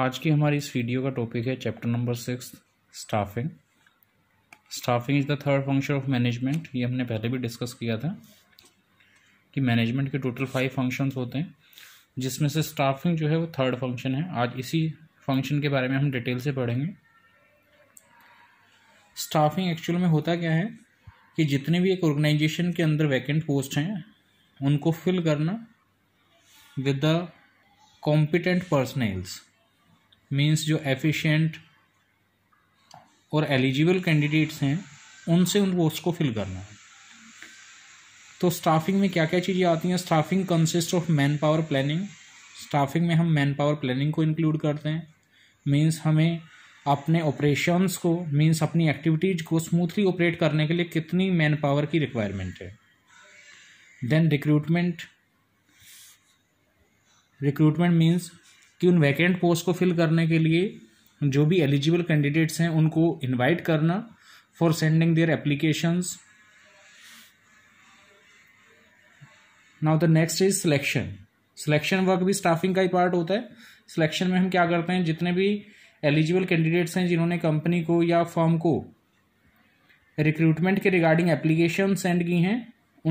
आज की हमारी इस वीडियो का टॉपिक है chapter number six staffing staffing is the third function of management ये हमने पहले भी डिस्कस किया था कि मैनेजमेंट के टोटल फाइव फंक्शंस होते हैं जिसमें से स्टाफिंग जो है वो थर्ड फंक्शन है आज इसी फंक्शन के बारे में हम डिटेल से पढ़ेंगे स्टाफिंग एक्चुअल में होता क्या है कि जितने भी एक ऑर्गेनाइजेशन के अंदर वैकेंट पोस्ट हैं उनको फिल करना with the competent personnels means जो एफिशिएंट और एलिजिबल कैंडिडेट्स हैं उनसे उन पोस्ट को फिल करना है तो स्टाफिंग में क्या क्या चीज़ें आती हैं staffing consist of man power planning staffing में हम मैन पावर प्लानिंग को इंक्लूड करते हैं मीन्स हमें अपने ऑपरेशंस को मीन्स अपनी एक्टिविटीज़ को स्मूथली ऑपरेट करने के लिए कितनी मैन पावर की रिक्वायरमेंट है देन रिक्रूटमेंट रिक्रूटमेंट मीन्स कि उन वैकेंट पोस्ट को फिल करने के लिए जो भी एलिजिबल कैंडिडेट्स हैं उनको इनवाइट करना for sending their applications now the next is selection selection work भी स्टाफिंग का ही पार्ट होता है सिलेक्शन में हम क्या करते हैं जितने भी एलिजिबल कैंडिडेट्स हैं जिन्होंने कंपनी को या फॉर्म को रिक्रूटमेंट के रिगार्डिंग एप्लीकेशन सेंड की हैं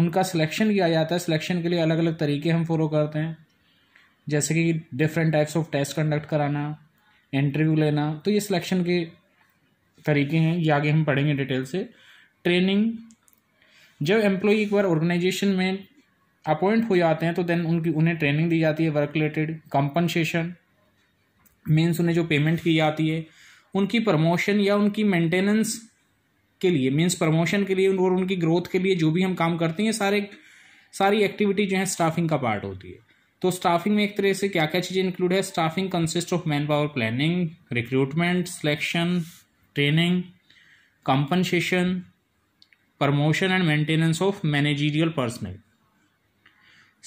उनका सिलेक्शन किया जाता है सिलेक्शन के लिए अलग अलग तरीके हम फॉलो करते हैं जैसे कि different types of test conduct कराना इंटरव्यू लेना तो ये सिलेक्शन के तरीके हैं ये आगे हम पढ़ेंगे डिटेल से ट्रेनिंग जब एम्प्लॉई एक बार ऑर्गेनाइजेशन में अपॉइंट हो जाते हैं तो देन उनकी उन्हें ट्रेनिंग दी जाती है वर्क रिलेटेड कंपनसेशन मीन्स उन्हें जो पेमेंट की जाती है उनकी प्रमोशन या उनकी मेंटेनेंस के लिए मीन्स प्रमोशन के लिए और उनकी ग्रोथ के लिए जो भी हम काम करते हैं सारे सारी एक्टिविटी जो है स्टाफिंग का पार्ट होती है तो स्टाफिंग में एक तरह से क्या क्या चीज़ें इंक्लूड है staffing consist of man power planning recruitment selection training compensation promotion and maintenance of managerial personnel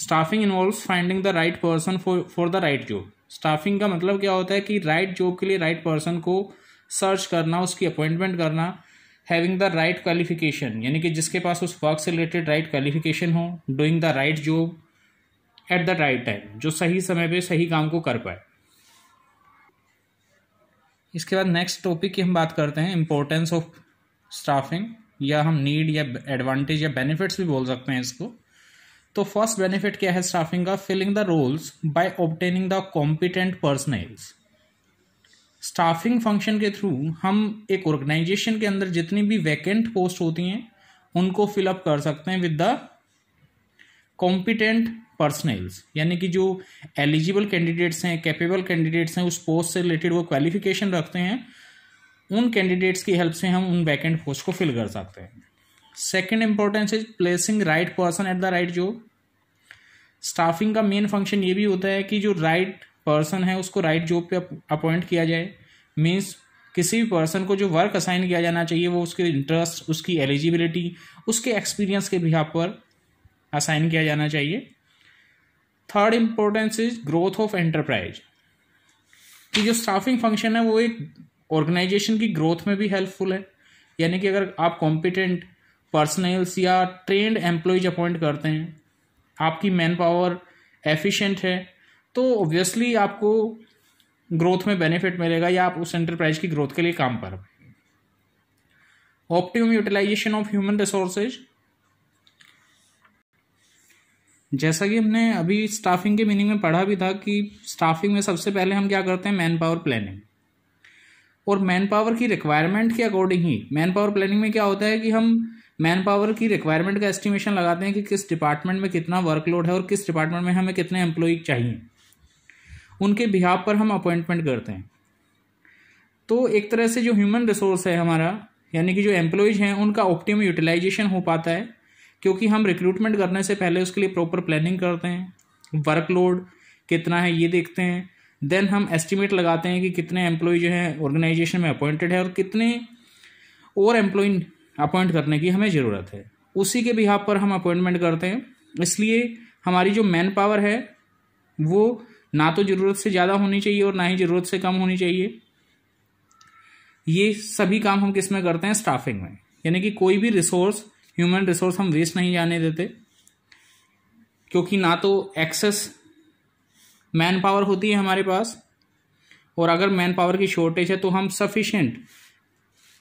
staffing involve finding the right person for the right job staffing का मतलब क्या होता है कि राइट right जॉब के लिए right right person को search करना उसकी अपॉइंटमेंट करना हैविंग द राइट क्वालिफिकेशन यानी कि जिसके पास उस वर्क से रिलेटेड राइट क्वालिफिकेशन हो doing the right job at the right time जो सही समय पे सही काम को कर पाए इसके बाद नेक्स्ट टॉपिक की हम बात करते हैं इम्पोर्टेंस ऑफ स्टाफिंग या हम नीड या एडवांटेज या बेनिफिट्स भी बोल सकते हैं इसको तो फर्स्ट बेनिफिट क्या है स्टाफिंग का filling the roles by obtaining the competent personnels staffing function के थ्रू हम एक ऑर्गेनाइजेशन के अंदर जितनी भी वैकेंट पोस्ट होती हैं उनको फिलअप कर सकते हैं विद द कॉम्पिटेंट पर्सनल्स यानी कि जो एलिजिबल कैंडिडेट्स हैं कैपेबल कैंडिडेट्स हैं उस पोस्ट से रिलेटेड वो क्वालिफिकेशन रखते हैं उन कैंडिडेट्स की हेल्प से हम उन वैकेंट पोस्ट को फिल कर सकते हैं second importance is placing right person at the right job staffing का मेन फंक्शन ये भी होता है कि जो राइट right पर्सन है उसको राइट जॉब पे अपॉइंट किया जाए मीन्स किसी भी पर्सन को जो वर्क असाइन किया जाना चाहिए वो उसके इंटरेस्ट उसकी एलिजिबिलिटी उसके एक्सपीरियंस के बिहाफ पर असाइन किया जाना चाहिए third importance is growth of enterprise कि जो स्टाफिंग फंक्शन है वो एक ऑर्गेनाइजेशन की ग्रोथ में भी हेल्पफुल है यानी कि अगर आप कॉम्पिटेंट पर्सनल्स या ट्रेंड एम्प्लॉयज अपॉइंट करते हैं आपकी मैन पावर एफिशिएंट है तो ऑब्वियसली आपको ग्रोथ में बेनिफिट मिलेगा या आप उस एंटरप्राइज की ग्रोथ के लिए काम कर पाएंगे optimum utilisation of human resources जैसा कि हमने अभी स्टाफिंग के मीनिंग में पढ़ा भी था कि स्टाफिंग में सबसे पहले हम क्या करते हैं मैन पावर प्लानिंग और मैन पावर की रिक्वायरमेंट के अकॉर्डिंग ही मैन पावर प्लानिंग में क्या होता है कि हम मैन पावर की रिक्वायरमेंट का एस्टिमेशन लगाते हैं कि किस डिपार्टमेंट में कितना वर्कलोड है और किस डिपार्टमेंट में हमें कितने एम्प्लॉय चाहिए उनके बिहाब पर हम अपॉइंटमेंट करते हैं तो एक तरह से जो ह्यूमन रिसोर्स है हमारा यानी कि जो एम्प्लॉयज हैं उनका ऑप्टिम यूटिलाइजेशन हो पाता है क्योंकि हम रिक्रूटमेंट करने से पहले उसके लिए प्रॉपर प्लानिंग करते हैं वर्कलोड कितना है ये देखते हैं देन हम एस्टिमेट लगाते हैं कि कितने एम्प्लॉय जो है ऑर्गेनाइजेशन में अपॉइंटेड है और कितने और एम्प्लॉय अपॉइंट करने की हमें ज़रूरत है उसी के बिहार पर हम अपॉइंटमेंट करते हैं इसलिए हमारी जो मैन पावर है वो ना तो ज़रूरत से ज़्यादा होनी चाहिए और ना ही ज़रूरत से कम होनी चाहिए ये सभी काम हम किस में करते हैं स्टाफिंग में यानी कि कोई भी रिसोर्स ह्यूमन रिसोर्स हम वेस्ट नहीं जाने देते क्योंकि ना तो एक्सेस मैन पावर होती है हमारे पास और अगर मैन पावर की शॉर्टेज है तो हम सफिशेंट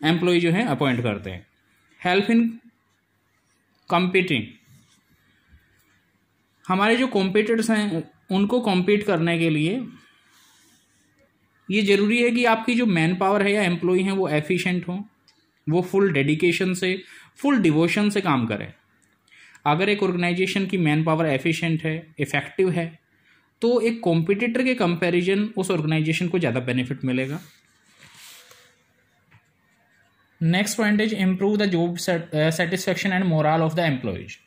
एम्प्लॉय जो है अपॉइंट करते हैं हेल्प इन कंपीटिंग हमारे जो कॉम्पिटिटर्स हैं उनको कॉम्पीट करने के लिए ये ज़रूरी है कि आपकी जो मैन पावर है या एम्प्लॉय हैं वो एफिशिएंट हों वो फुल डेडिकेशन से फुल डिवोशन से काम करें अगर एक ऑर्गेनाइजेशन की मैन पावर एफिशिएंट है इफ़ेक्टिव है तो एक कॉम्पिटिटर के कंपैरिजन उस ऑर्गेनाइजेशन को ज़्यादा बेनिफिट मिलेगा next point is improve the job satisfaction and morale of the employees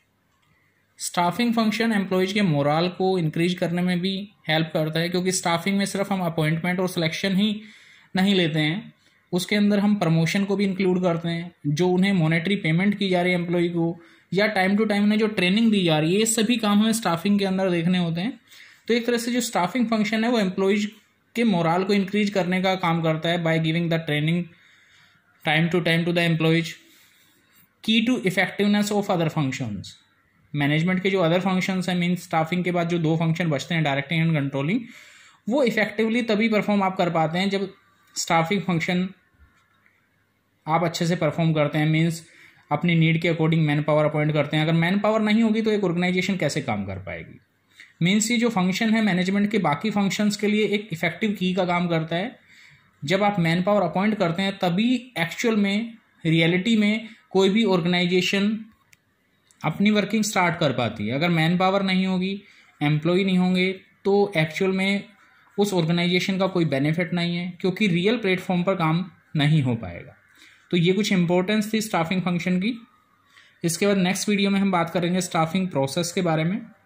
staffing function employees के मोरल को इंक्रीज करने में भी हेल्प करता है क्योंकि स्टाफिंग में सिर्फ हम अपॉइंटमेंट और सिलेक्शन ही नहीं लेते हैं उसके अंदर हम प्रमोशन को भी इंक्लूड करते हैं जो उन्हें मॉनेटरी पेमेंट की जा रही है एम्प्लॉय को या टाइम टू टाइम उन्हें जो ट्रेनिंग दी जा रही है ये सभी काम हमें स्टाफिंग के अंदर देखने होते हैं तो एक तरह से जो स्टाफिंग फंक्शन है वो एम्प्लॉयज के मोराल को इंक्रीज करने का काम करता है by giving the training time to time to the employees की to effectiveness of other functions management के जो अदर फंक्शंस हैं मीन स्टाफिंग के बाद जो दो फंक्शन बचते हैं डायरेक्टिंग एंड कंट्रोलिंग वो इफेक्टिवली तभी परफॉर्म आप कर पाते हैं जब स्टाफिंग फंक्शन आप अच्छे से परफॉर्म करते हैं मीन्स अपनी नीड के अकॉर्डिंग मैन पावर अपॉइंट करते हैं अगर मैन पावर नहीं होगी तो एक ऑर्गेनाइजेशन कैसे काम कर पाएगी मीन्स ये जो फंक्शन है मैनेजमेंट के बाकी फंक्शंस के लिए एक इफेक्टिव की का काम करता है जब आप मैन पावर अपॉइंट करते हैं तभी एक्चुअल में रियलिटी में कोई भी ऑर्गेनाइजेशन अपनी वर्किंग स्टार्ट कर पाती है अगर मैन पावर नहीं होगी एम्प्लॉय नहीं होंगे तो एक्चुअल में उस ऑर्गेनाइजेशन का कोई बेनिफिट नहीं है क्योंकि रियल प्लेटफॉर्म पर काम नहीं हो पाएगा तो ये कुछ इंपॉर्टेंस थी स्टाफिंग फंक्शन की इसके बाद नेक्स्ट वीडियो में हम बात करेंगे स्टाफिंग प्रोसेस के बारे में